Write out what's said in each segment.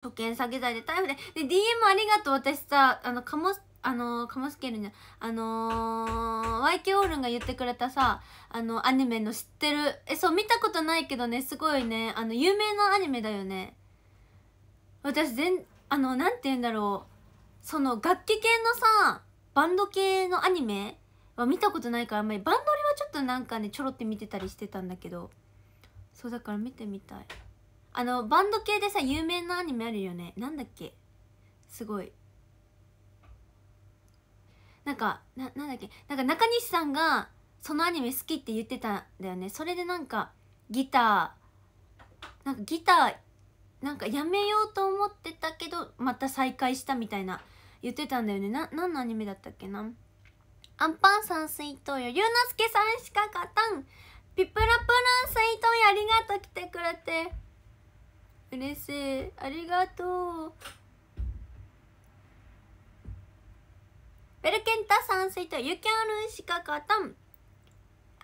初見詐欺罪で逮捕で。で、DM ありがとう。私さ、あの、かスあの、カもスケルんじゃ、あのー、YK オールンが言ってくれたさ、あの、アニメの知ってる。え、そう、見たことないけどね、すごいね、あの、有名なアニメだよね。私、全、あの、なんて言うんだろう。その、楽器系のさ、バンド系のアニメは見たことないから、あんまり、バンドリはちょっとなんかね、ちょろって見てたりしてたんだけど。そう、だから見てみたい。あのバンド系でさ有名なアニメあるよねなんだっけすごいなんかななんだっけなんか中西さんがそのアニメ好きって言ってたんだよねそれでなんかギターなんかギターなんかやめようと思ってたけどまた再開したみたいな言ってたんだよねな何のアニメだったっけなアンパンさん水筒よゆうなすけさんしか勝たんピプラプラン水筒よありがとう来てくれて嬉しいありがとうベルケンタさん水筒ゆきおるしかかたん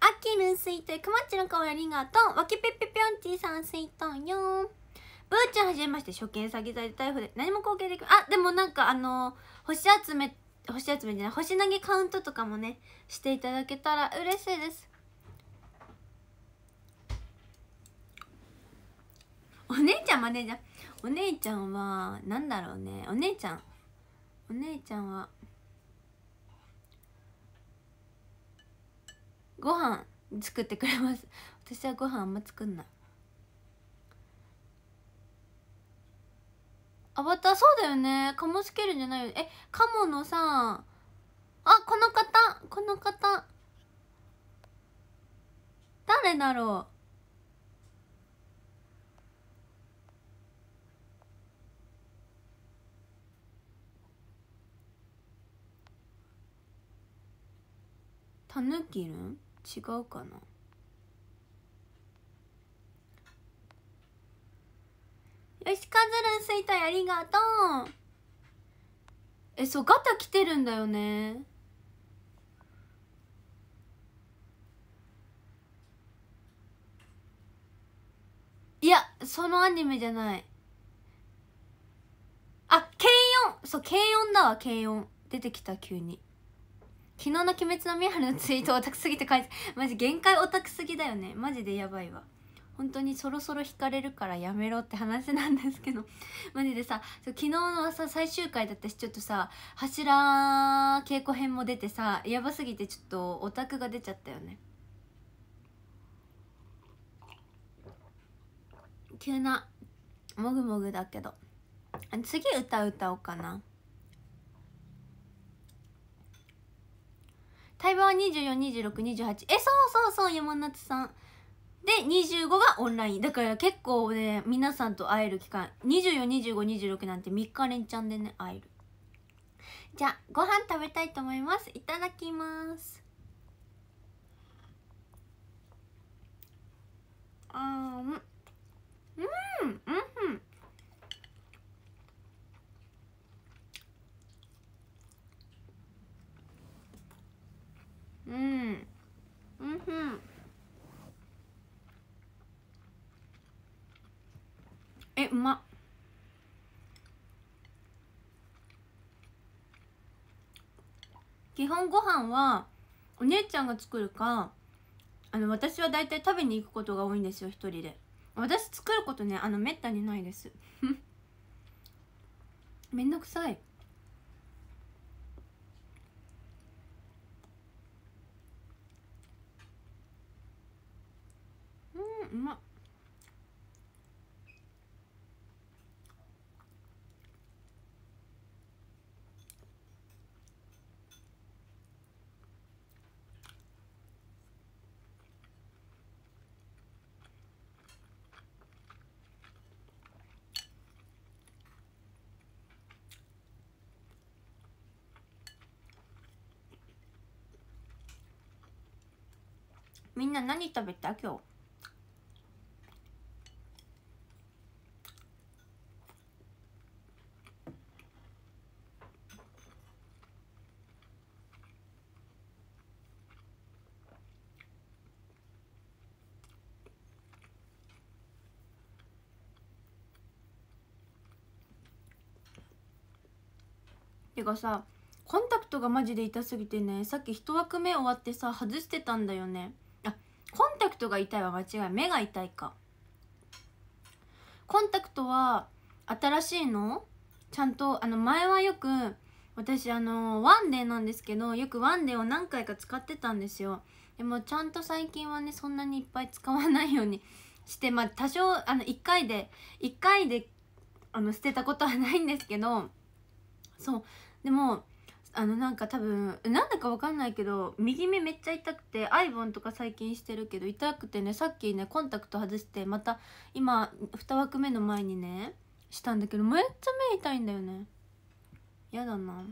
あきる水筒くまちの顔ありがとうわきぺぺぴょんちさん水筒よブーちゃんはじめまして初見詐欺罪で逮捕で何も貢献できあでもなんかあの星集め星集めじゃない星投げカウントとかもねしていただけたら嬉しいですお姉ちゃんマネージャーお姉ちゃんは何だろうねお姉ちゃんお姉ちゃんはご飯作ってくれます私はご飯あんま作んないアバターそうだよねカモスケルじゃないよえカモのさあこの方この方誰だろうたぬきるん違うかなよしかずるんすいたいありがとうえそうガタ来てるんだよねいやそのアニメじゃないあ軽音そう軽音だわ軽音出てきた急に昨日の「鬼滅の刃」のツイートオタクすぎて書いてマジ限界オタクすぎだよねマジでやばいわ本当にそろそろ引かれるからやめろって話なんですけど マジでさ昨日の朝最終回だったしちょっとさ柱稽古編も出てさやばすぎてちょっとオタクが出ちゃったよね急なもぐもぐだけど次歌歌おうかな対話は242628えそうそうそう山夏さんで25がオンラインだから結構ね皆さんと会える期間242526なんて3日連チャンでね会えるじゃあご飯食べたいと思いますいただきますあーうんうんうんうま基本ご飯はお姉ちゃんが作るかあの私は大体食べに行くことが多いんですよ一人で私作ることねあのめったにないですめんどくさいな何食べた今日てかさコンタクトがマジで痛すぎてねさっき1枠目終わってさ外してたんだよねクトが痛いは間違い目が痛いかコンタクトは新しいのちゃんとあの前はよく私あのワンデーなんですけどよくワンデーを何回か使ってたんですよでもちゃんと最近はねそんなにいっぱい使わないように してまあ多少あの1回で1回であの捨てたことはないんですけどそうでもあのなんか多分なんだか分かんないけど右目めっちゃ痛くてアイボンとか最近してるけど痛くてねさっきねコンタクト外してまた今2枠目の前にねしたんだけどめっちゃ目痛いんだよねやだな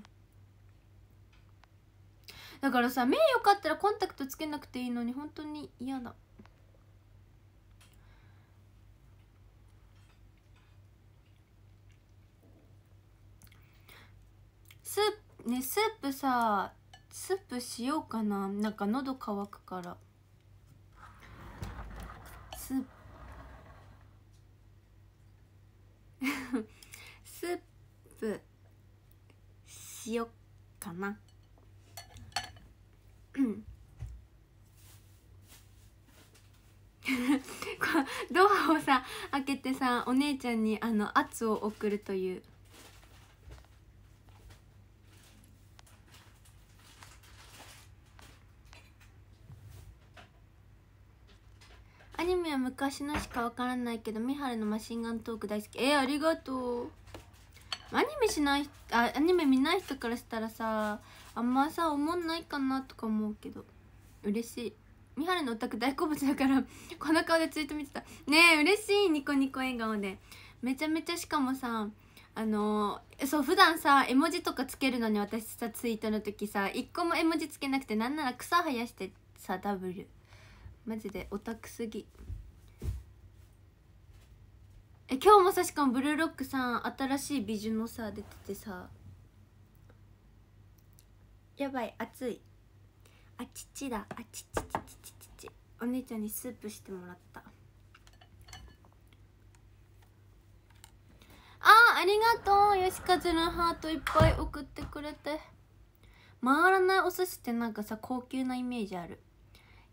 だからさ目よかったらコンタクトつけなくていいのに本当に嫌だねスープさスープしようかななんか喉乾くからスープ スープしよっかなうん ドアをさ開けてさお姉ちゃんにあの圧を送るというは昔のしかわからないけど美晴のマシンガントーク大好きえー、ありがとうアニメしないあアニメ見ない人からしたらさあんまさ思んないかなとか思うけど嬉しい美晴のオタク大好物だからこの顔でツイート見てたねえ嬉しいニコニコ笑顔でめちゃめちゃしかもさあのー、そう普段さ絵文字とかつけるのに私さツイートの時さ一個も絵文字つけなくてなんなら草生やしてさ W マジでオタクすぎえ今日もさしかもブルーロックさん新しい美女のさ出ててさやばい熱いあちちだあちちちちちちお姉ちゃんにスープしてもらったあありがとうよしかずのハートいっぱい送ってくれて回らないお寿司ってなんかさ高級なイメージある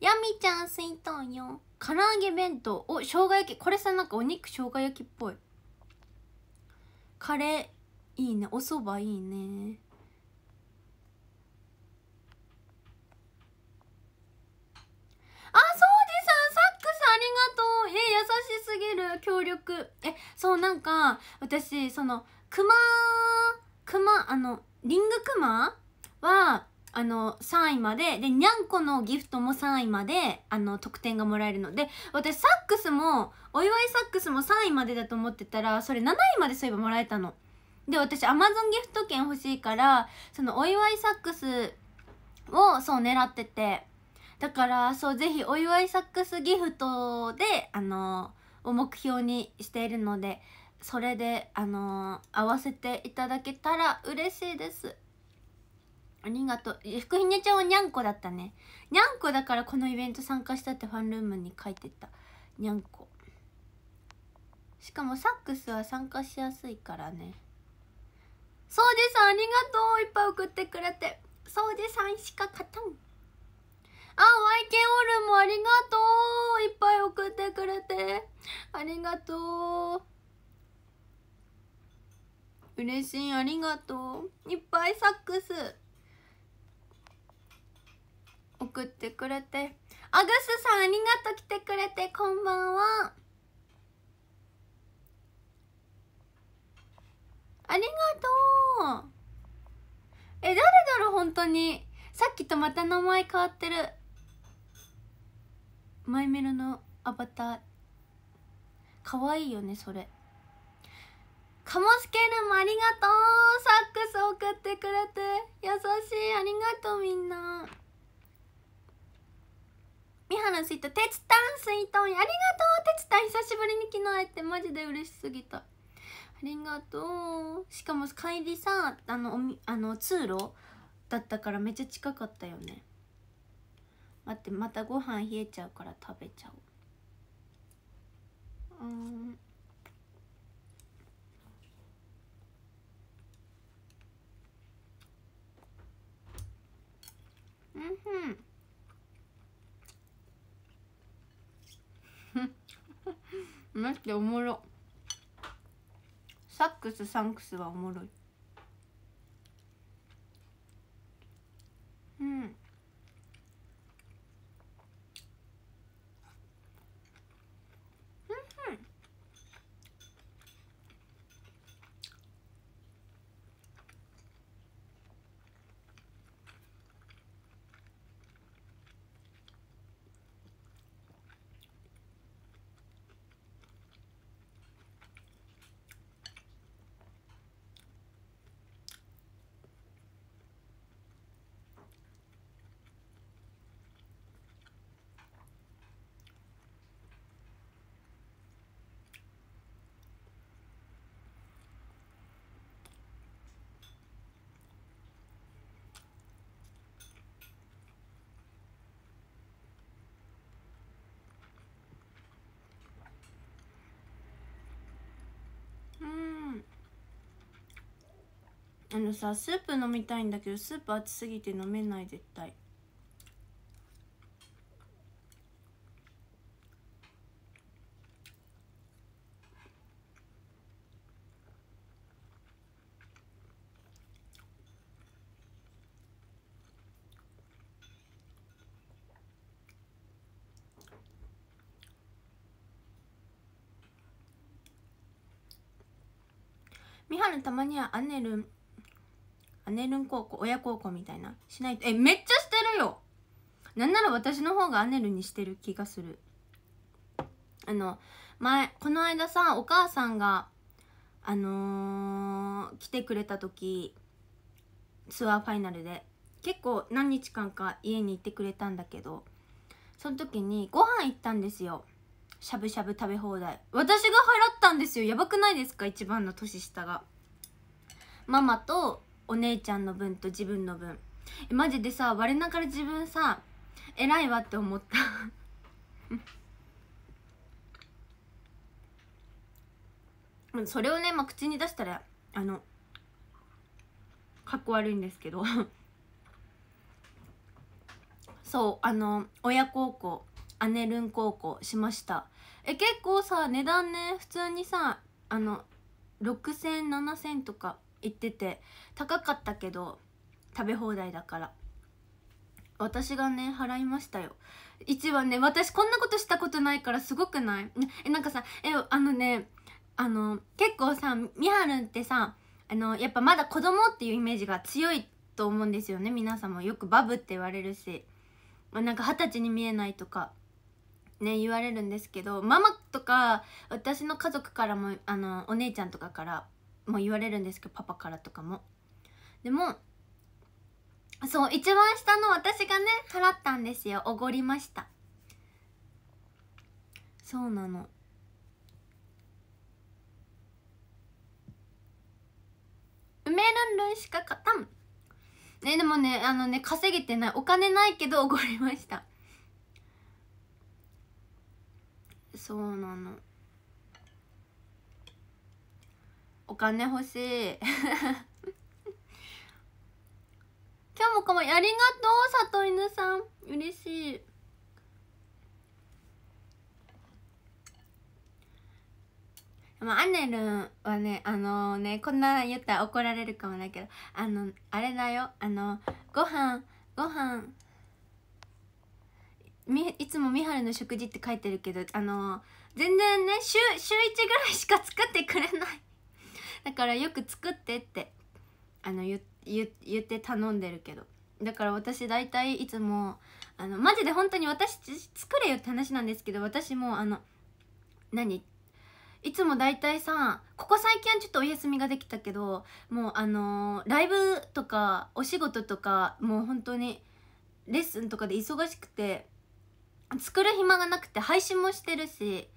やみちゃんすいとんよ唐揚げ弁当お生姜焼きこれさなんかお肉生姜焼きっぽいカレーいいねお蕎麦いいねあそうじさんサックスありがとうえ優しすぎる協力えそうなんか私そのクマクマあのリングクマはあの3位まででにゃんこのギフトも3位まであの得点がもらえるので私サックスもお祝いサックスも3位までだと思ってたらそれ7位までそういえばもらえたの。で私アマゾンギフト券欲しいからそのお祝いサックスをそう狙っててだからそうぜひお祝いサックスギフトであのを目標にしているのでそれであの合わせていただけたら嬉しいです。ありがとう。福ひねちゃんはにゃんこだったね。にゃんこだからこのイベント参加したってファンルームに書いてた。にゃんこ。しかもサックスは参加しやすいからね。そうじさんありがとういっぱい送ってくれて。そうじさんしか勝たん。あ、YK オールもありがとういっぱい送ってくれて。ありがとう。嬉しいありがとういっぱいサックス送ってくれてアグスさんありがとう来てくれてこんばんはありがとうえ誰だろう本当にさっきとまた名前変わってるマイメロのアバターかわいいよねそれカモスケルもありがとうサックス送ってくれて優しいありがとうみんな原スイートてつたんスイートありがとうてつたん久しぶりに昨日会えてマジで嬉しすぎたありがとうしかも帰りさあのあの通路だったからめっちゃ近かったよね待ってまたご飯冷えちゃうから食べちゃおううんうんふん待っでおもろサックスサンクスはおもろいうんあのさスープ飲みたいんだけどスープ熱すぎて飲めない絶対みはるたまにはアネルン姉ルン高校親孝行みたいなしないとえめっちゃしてるよなんなら私の方がアネルにしてる気がするあの前この間さお母さんがあのー、来てくれた時ツアーファイナルで結構何日間か家に行ってくれたんだけどその時にご飯行ったんですよしゃぶしゃぶ食べ放題私が払ったんですよやばくないですか一番の年下がママとお姉ちゃんの分と自分の分マジでさ我ながら自分さ偉いわって思った それをね、まあ、口に出したらあのかっこ悪いんですけど そうあの親孝行姉ルン孝行しましたえ結構さ値段ね普通にさあの60007000とか行ってて高かったけど食べ放題だから私がね払いましたよ一番ね私こんなことしたことないからすごくないえなんかさえあのねあの結構さみはるんってさあのやっぱまだ子供っていうイメージが強いと思うんですよね皆さんもよくバブって言われるしまあ、なんか二十歳に見えないとかね言われるんですけどママとか私の家族からもあのお姉ちゃんとかからも言われるんですけどパパからとかもでもそう一番下の私がね払ったんですよおごりましたそうなの梅ルンルンしか勝たんねでもねあのね稼げてないお金ないけどおごりましたそうなのお金欲しい 今日もかのいありがとう里犬さん嬉しいまあ、アネルンはねあのー、ねこんな言ったら怒られるかもだけどあのあれだよあのご飯ご飯みいつもみはるの食事って書いてるけどあのー、全然ね週週1ぐらいしか作ってくれないだからよく作ってってあの言言って頼んでるけどだから私大体いつもあのマジで本当に私作れよって話なんですけど私もあの何いつも大体さここ最近はちょっとお休みができたけどもうあのー、ライブとかお仕事とかもう本当にレッスンとかで忙しくて作る暇がなくて配信もしてるし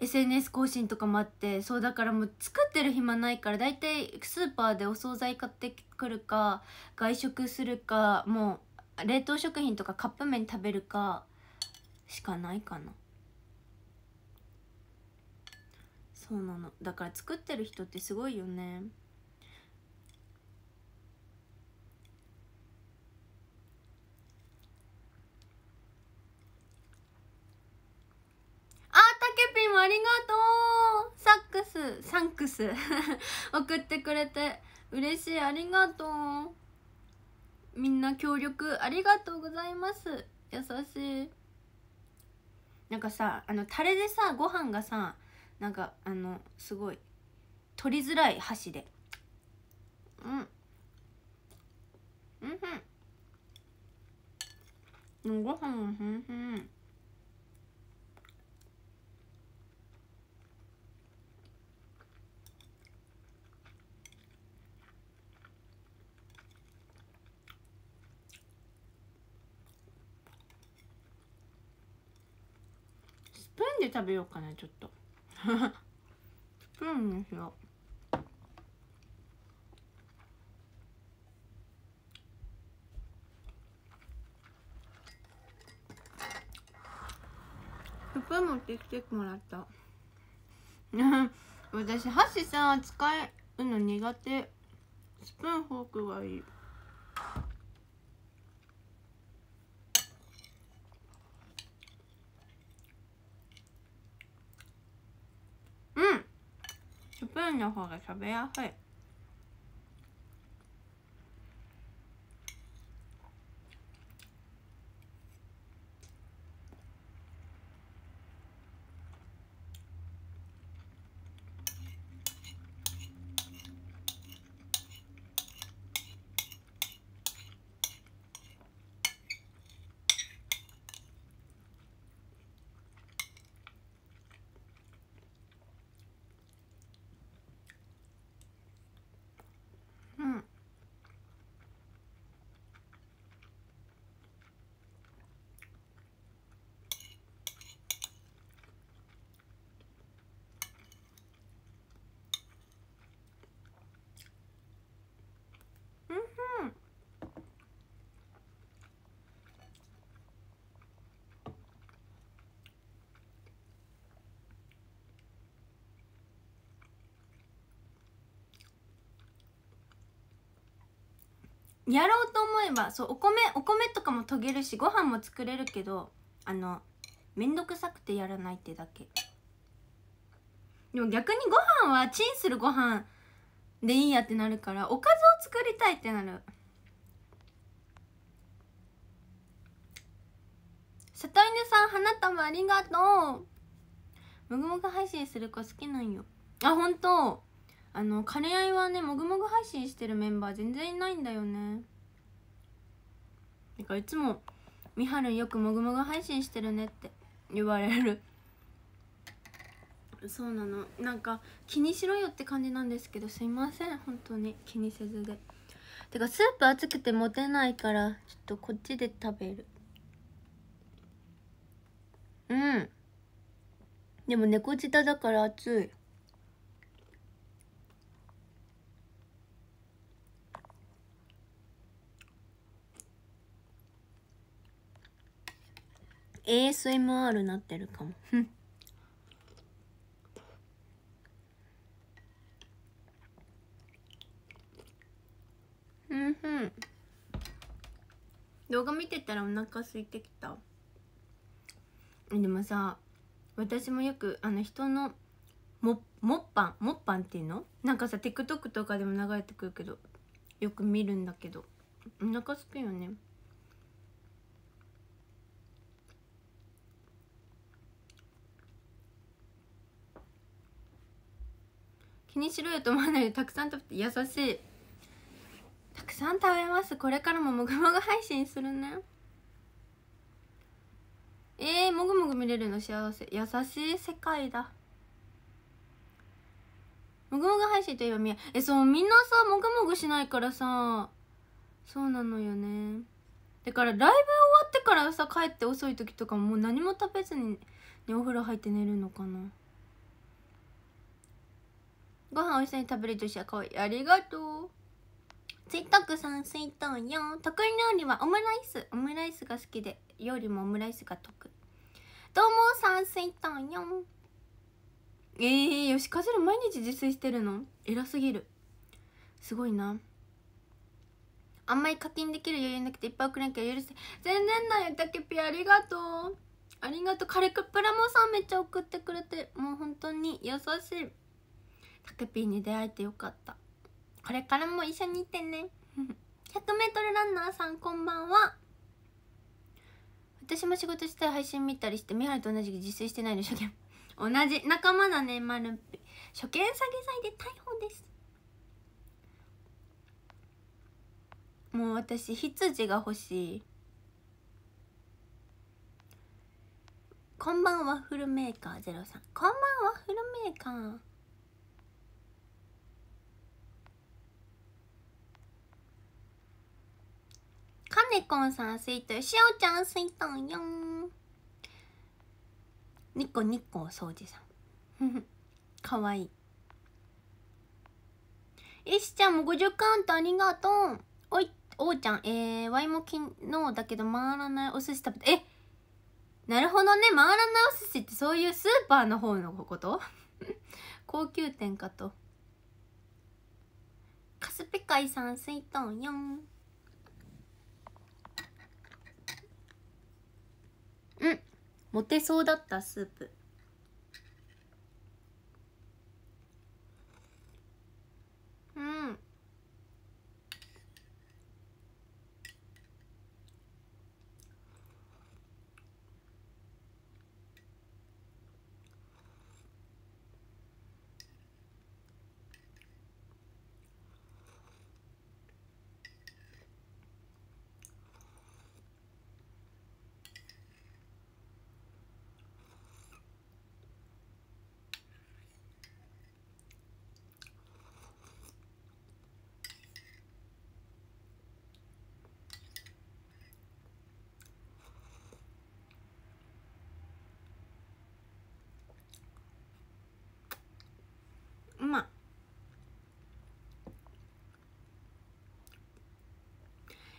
SNS 更新とかもあってそうだからもう作ってる暇ないから大体スーパーでお惣菜買ってくるか外食するかもう冷凍食品とかカップ麺食べるかしかないかなそうなのだから作ってる人ってすごいよねにもありがとうサックスサンクス 送ってくれて嬉しいありがとうみんな協力ありがとうございます優しいなんかさあのタレでさご飯がさなんかあのすごい取りづらい箸でうんうんふんご飯もふんふんプーンで食べようかなちょっとスプーンにしようスプーン持ってきてもらった 私箸さ使うの苦手スプーンフォークがいいスプーンの方が食べやすいやろうと思えばそうお米お米とかも研げるしご飯も作れるけどあのめんどくさくてやらないってだけでも逆にご飯はチンするご飯でいいやってなるからおかずを作りたいってなる里犬さん花束ありがとうもぐもぐ配信する子好きなんよあ本当あの兼ね合いはねもぐもぐ配信してるメンバー全然いないんだよねだからいつも「みはるよくもぐもぐ配信してるね」って言われるそうなのなんか気にしろよって感じなんですけどすいません本当に気にせずでてかスープ熱くて持てないからちょっとこっちで食べるうんでも猫舌だから熱い ASMR なってるかもうんうん動画見てたらお腹空いてきたでもさ私もよくあの人のももっぱんもっぱんっていうのなんかさ TikTok とかでも流れてくるけどよく見るんだけどお腹すくよね気にしろよと思わないでたくさん食べて優しいたくさん食べますこれからももぐもぐ配信するねえー、もぐもぐ見れるの幸せ優しい世界だもぐもぐ配信といえばみやえそうみんなさもぐもぐしないからさそうなのよねだからライブ終わってからさ帰って遅い時とかもう何も食べずに、ね、お風呂入って寝るのかなご飯を一緒に食べる女子は可愛いありがとうスイタクさんスイトン4得意料理はオムライスオムライスが好きでよりもオムライスが得どうもさんスイトン4えー、よしかずる毎日自炊してるの偉すぎるすごいなあんまり課金できる余裕なくていっぱい送らなきゃ許せ全然だよたけぴありがとうありがとうカレクプラモさんめっちゃ送ってくれてもう本当に優しいタケピーに出会えてよかったこれからも一緒にいてね 100m ランナーさんこんばんは私も仕事したい配信見たりして美晴と同じく自炊してないの初見同じ仲間だねまるピ初見詐欺罪で逮捕ですもう私羊が欲しいこんばんはフルメーカーゼロさんこんばんはフルメーカーかねこんさんスイートしおちゃんスイートよんニコニコお掃除さん かわいいえしちゃんも50カウントありがとうおいおうちゃんえー、ワイも昨日だけど回らないお寿司食べてえなるほどね回らないお寿司ってそういうスーパーの方のこと 高級店かとカスペカイさん水よんうんモテそうだったスープ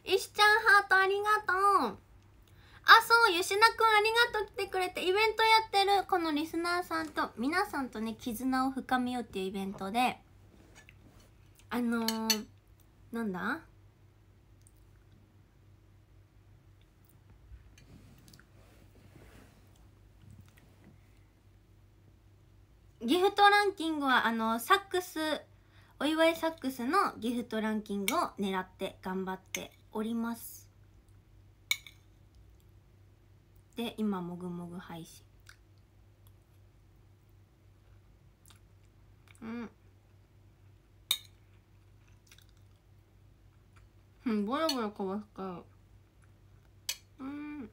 石ちゃんハートありがとうあそう吉田くんありがとう来てくれてイベントやってるこのリスナーさんと皆さんとね絆を深めようっていうイベントであのー、なんだギフトランキングはあのサックスお祝いサックスのギフトランキングを狙って頑張っておりますで今もぐもぐ配信うんうん、ボロボロこぼすかうん。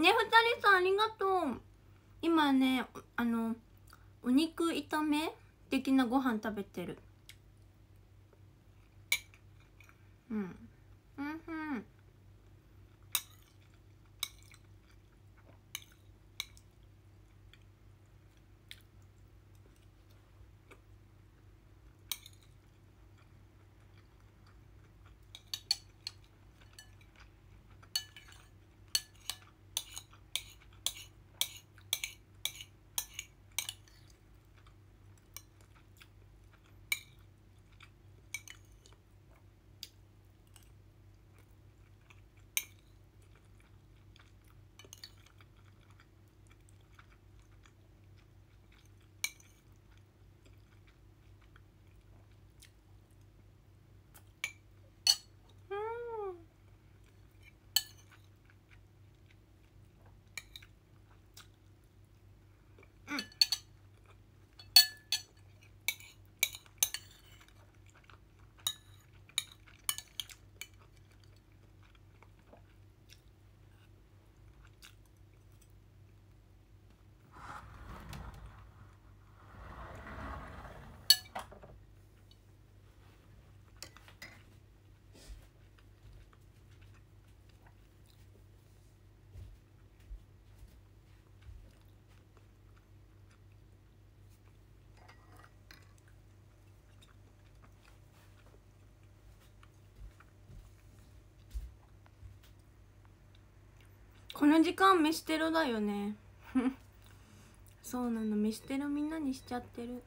ね二人さんありがとう今ねあのお肉炒め的なご飯食べてるうんうんうんこの時間飯テロだよね そうなの飯テロみんなにしちゃってる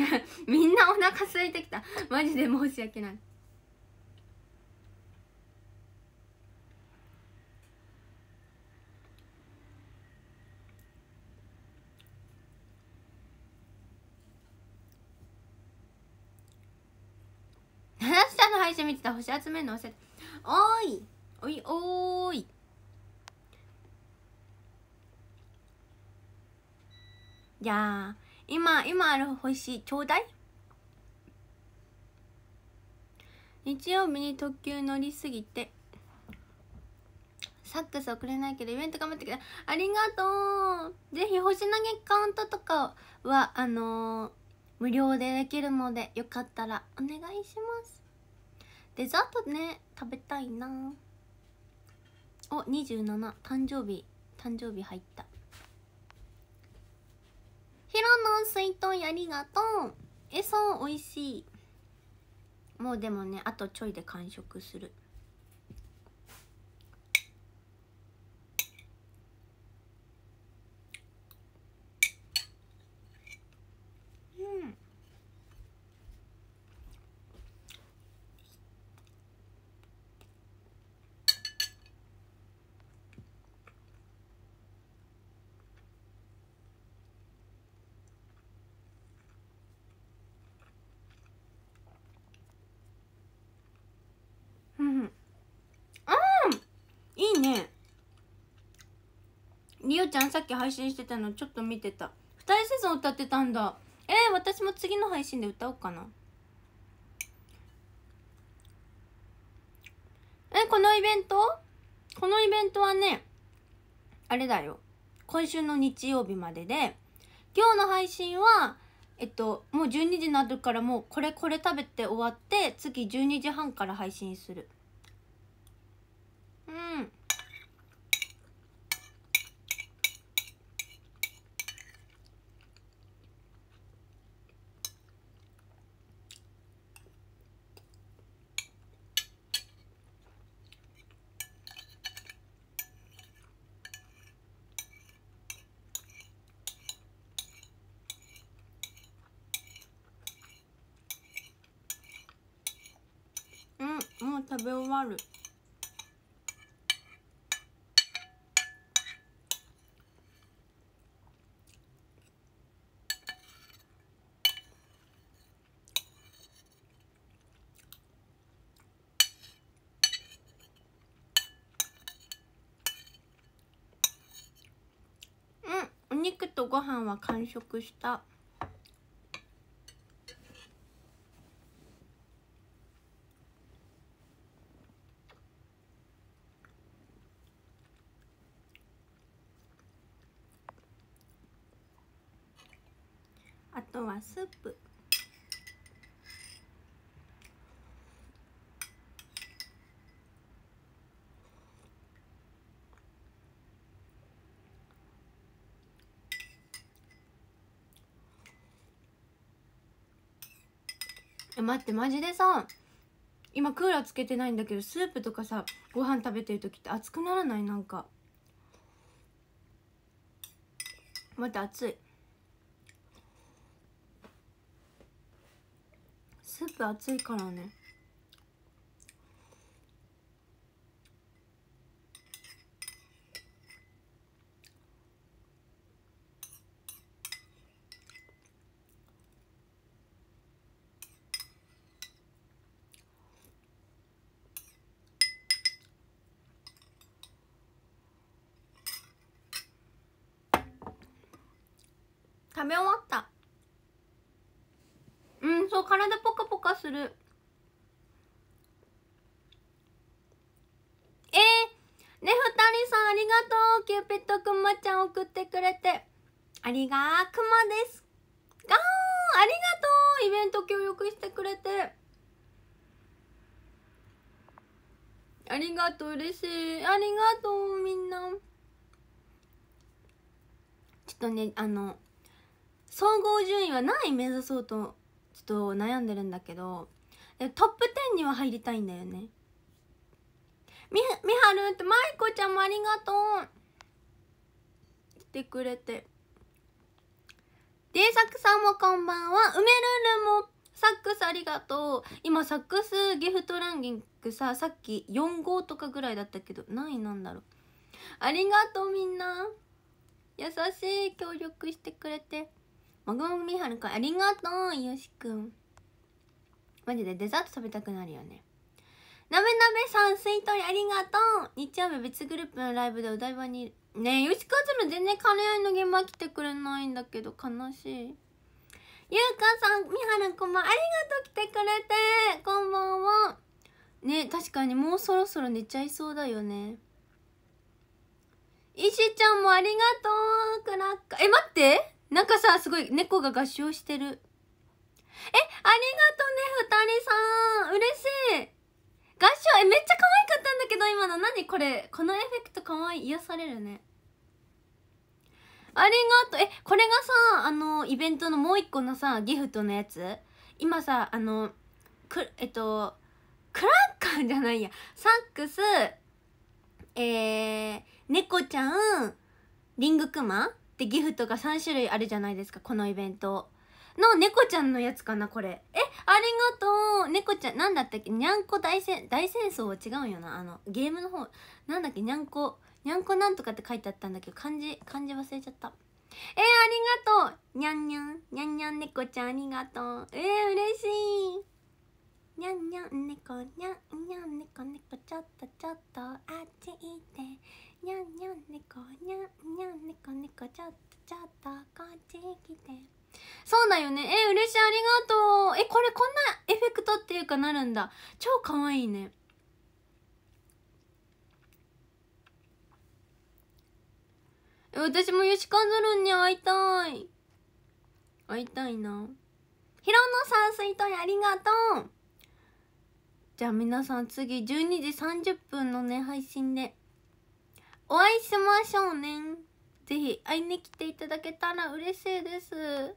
ね みんなお腹空いてきたマジで申し訳ない話したの配信見てた星集めるの忘れおいおいおーいじゃあ今今ある星ちょうだい日曜日に特急乗りすぎてサックス送れないけどイベント頑張ってくれありがとうぜひ星投げカウントとかはあのー、無料でできるのでよかったらお願いしますデザートね食べたいなお27誕生日誕生日入ったヒロの水筒ありがとうえそう美味しいもうでもねあとちょいで完食するねリオちゃんさっき配信してたのちょっと見てた二重セゾン歌ってたんだえー、私も次の配信で歌おうかなえこのイベントこのイベントはねあれだよ今週の日曜日までで今日の配信はえっともう12時になるからもうこれこれ食べて終わって次12時半から配信するうん食べ終わるうんお肉とご飯は完食した。スープえ待ってマジでさ今クーラーつけてないんだけどスープとかさご飯食べてる時って熱くならないなんか待って熱いスープ熱いからね終わするえー、ねふたりさんありがとうキューピットくまちゃん送ってくれてありがーくまですがーありがとうイベント協力してくれてありがとう嬉しいありがとうみんなちょっとねあの総合順位は何位目指そうとと悩んでるんだけどトップ10には入りたいんだよねみみはるってまいこちゃんもありがとう来てくれてでさくさんもこんばんは梅るるもサックスありがとう今サックスギフトランキングささっき4号とかぐらいだったけど何位なんだろうありがとうみんな優しい協力してくれてもぐもぐみはるかありがとうよしくんマジでデザート食べたくなるよねなべなべさん水筒にありがとう日曜日別グループのライブでお台場にねえよしくんも全然カレーの現場来てくれないんだけど悲しいゆうかさんみはるこんばんありがとう来てくれてこんばんはね確かにもうそろそろ寝ちゃいそうだよね石ちゃんもありがとうクラッカーえ待ってなんかさ、すごい猫が合唱してる。え、ありがとね、二人さん。嬉しい。合唱、え、めっちゃ可愛かったんだけど、今の。なにこれ、このエフェクト可愛い。癒されるね。ありがとう。え、これがさ、あの、イベントのもう一個のさ、ギフトのやつ今さ、あの、く、えっと、クラッカーじゃないや。サックス、えー、猫ちゃん、リングクマでギフトが3種類あるじゃないですかこのイベントの猫ちゃんのやつかなこれえありがとう猫ちゃん何だったっけにゃんこ大戦大戦争は違うんよなあのゲームの方なんだっけにゃんこにゃんこなんとかって書いてあったんだけど漢字漢字忘れちゃったえー、ありがとうにゃんにゃんにゃんにゃん猫ちゃんありがとうえー、嬉しいにゃんにゃん猫にゃんにゃん猫猫ちょっとちょっとあっち行ってにゃんにゃん猫にゃんにゃん猫猫ちょっとちょっとこっち来てそうだよねえ嬉しいありがとうえこれこんなエフェクトっていうかなるんだ超かわいいね私もヨシカズルンに会いたい会いたいなヒロのすいとありがとうじゃあ皆さん次12時30分のね配信でお会いしましょうねぜひ会いに来ていただけたら嬉しいです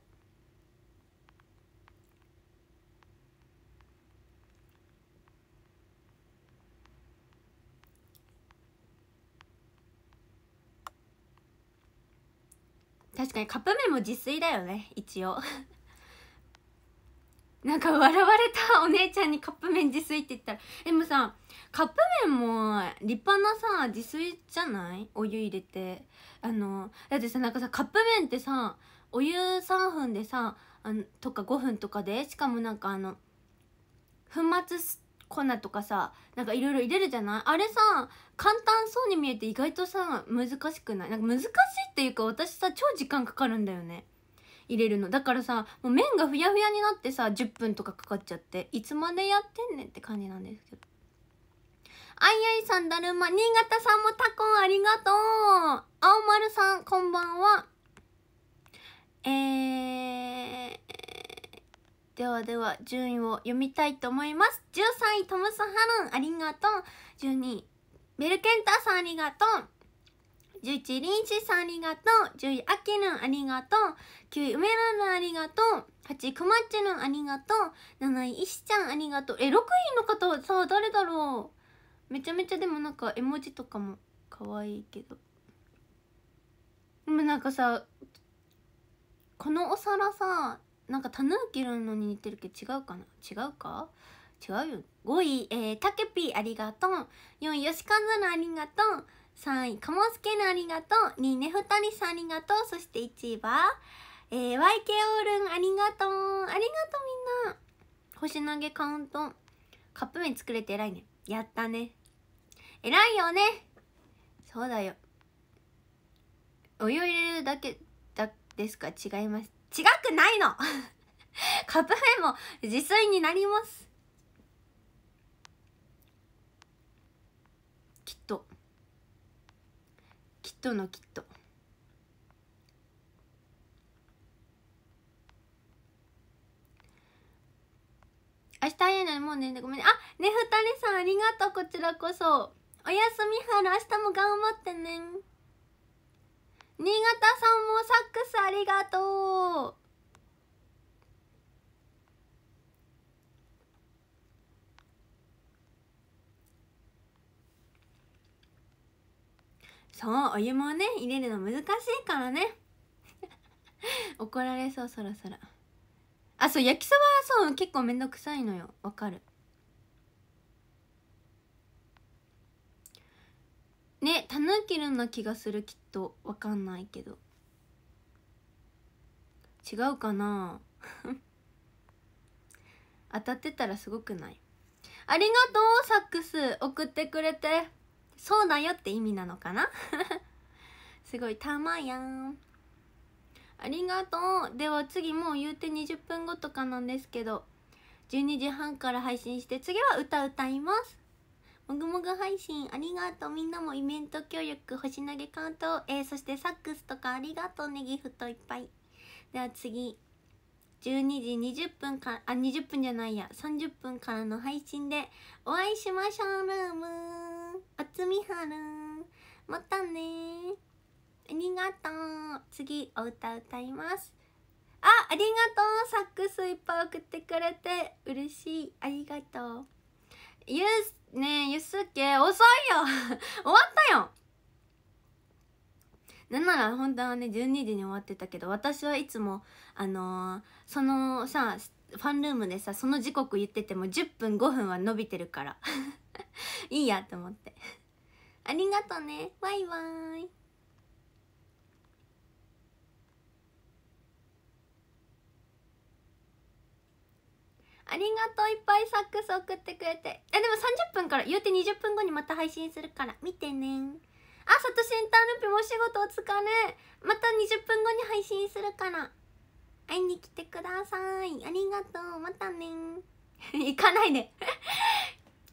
確かにカップ麺も自炊だよね一応なんか笑われたお姉ちゃんにカップ麺自炊って言ったらでもさカップ麺も立派なさ自炊じゃないお湯入れてあのだってさなんかさカップ麺ってさお湯3分でさあのとか5分とかでしかもなんかあの粉末粉とかさなんかいろいろ入れるじゃないあれさ簡単そうに見えて意外とさ難しくないなんか難しいっていうか私さ超時間かかるんだよね入れるのだからさもう麺がふやふやになってさ10分とかかかっちゃっていつまでやってんねんって感じなんですけどあいあいさんだるま新潟さんもタコンありがとう青丸さんこんばんはえー、ではでは順位を読みたいと思います13位トムス・ハロンありがとう12位ベルケンタさんありがとう11リンチさんありがとう10位あきるんありがとう9位梅るんありがとう8位くまっちるんありがとう7位いしちゃんありがとうえ6位の方はさ誰だろうめちゃめちゃでもなんか絵文字とかも可愛いけどでもなんかさこのお皿さなんかタヌーキるんのに似てるけど違うかな違うか違うよ5位、えー、たけぴありがとう4位よしかずるありがとう3位、かもすけのありがとう。2位、ねふたりさんありがとう。そして1位は、えー、YK オールンありがとう。ありがとうみんな。星投げカウント。カップ麺作れて偉いね。やったね。偉いよね。そうだよ。お湯入れるだけだですか違います。違くないの カップ麺も自炊になります。トのキット明日会えないもう寝てごめんねあねふたりさんありがとうこちらこそおやすみはる明日も頑張ってね新潟さんもサックスありがとうそうお湯もね入れるの難しいからね 怒られそうそろそろあそう焼きそばはそう結構めんどくさいのよわかるねタヌキルな気がするきっとわかんないけど違うかな 当たってたらすごくないありがとうサックス送ってくれてそうだよって意味なのかな すごいたまやんありがとうでは次もう言うて20分後とかなんですけど12時半から配信して次は歌歌いますもぐもぐ配信ありがとうみんなもイベント協力星投げカウント、えー、そしてサックスとかありがとうねギフトいっぱいでは次12時20分かあ20分じゃないや30分からの配信でお会いしましょうルームあつみはるまたねありがとう次お歌歌いますあありがとうサックスいっぱい送ってくれて嬉しいありがとうゆすねえゆすけ遅いよ 終わったよなんなら本当はね12時に終わってたけど私はいつもあのー、そのさファンルームでさその時刻言ってても10分5分は伸びてるから いいやと思って ありがとねバイバーイありがとういっぱいサックス送ってくれてえでも30分から言うて20分後にまた配信するから見てねあさとしんたんるぴもお仕事お疲れまた20分後に配信するから会いに来てくださいありがとうまたね 行かないで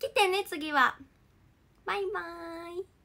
来てね次はバイバーイ